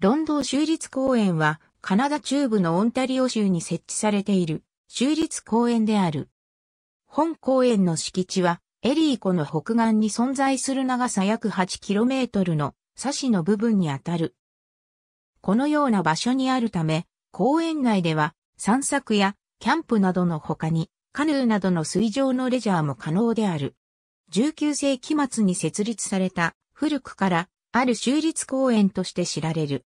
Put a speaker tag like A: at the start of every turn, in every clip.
A: ロンドン州立公園は、カナダ中部のオンタリオ州に設置されている州立公園である。本公園の敷地は、エリー湖の北岸に存在する長さ約 8km のサシの部分にあたる。このような場所にあるため、公園内では散策やキャンプなどの他に、カヌーなどの水上のレジャーも可能である。19世紀末に設立された古くからある州立公園として知られる。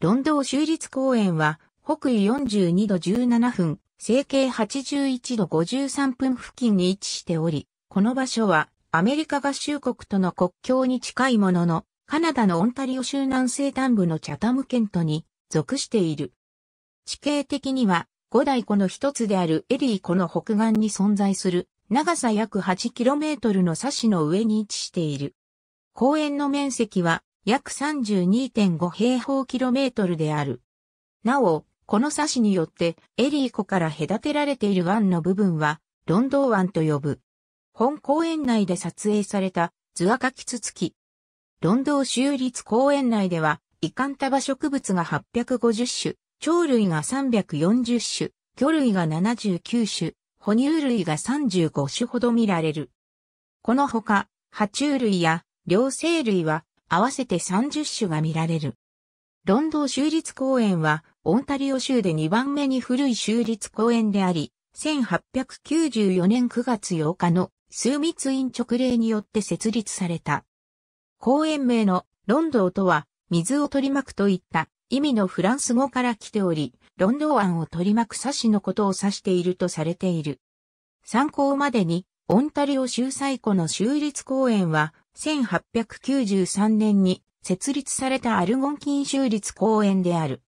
A: ロンドン州立公園は、北緯42度17分、西経81度53分付近に位置しており、この場所は、アメリカ合衆国との国境に近いものの、カナダのオンタリオ州南西端部のチャタム県とに属している。地形的には、五大湖の一つであるエリー湖の北岸に存在する、長さ約 8km の差しの上に位置している。公園の面積は約32.5平方キロメートルである。なお、この差しによってエリー湖から隔てられている湾の部分はロンドン湾と呼ぶ。本公園内で撮影されたズはカキツツキ。ロンドン州立公園内ではイカンタバ植物が850種、鳥類が340種、魚類が79種、哺乳類が35種ほど見られる。このほか、爬虫類や両生類は合わせて30種が見られる。ロンドン州立公園は、オンタリオ州で2番目に古い州立公園であり、1894年9月8日の数密院直令によって設立された。公園名のロンドンとは、水を取り巻くといった意味のフランス語から来ており、ロンドン湾を取り巻くサシのことを指しているとされている。参考までに、オンタリオ州最古の州立公園は、1893年に設立されたアルゴン金州立公園である。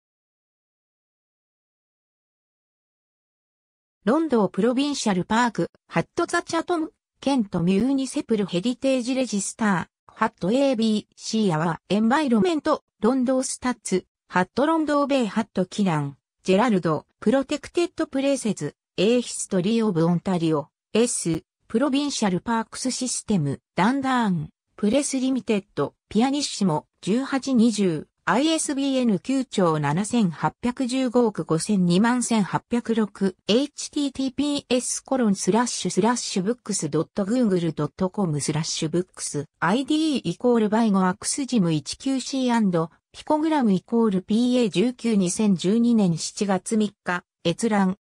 A: ロンドンプロビンシャルパーク、ハットザチャトム、ケントミューニセプルヘリテージレジスター、ハット ABC アワーエンバイロメント、ロンドースタッツ、ハットロンドー・ベイハットキラン、ジェラルド、プロテクテッドプレイセズ、エーヒストリーオブオンタリオ、S、プロビンシャルパークスシステム、ダンダーン、プレスリミテッド、ピアニッシモ、1820、ISBN 9兆7815億5021806、https コロンスラッシュスラッシュブックス .google.com スラッシュブックス、i d イコールバイゴアクスジム 19c& ピコグラムイコール PA19 2012年7月3日、閲覧。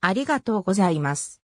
A: ありがとうございます。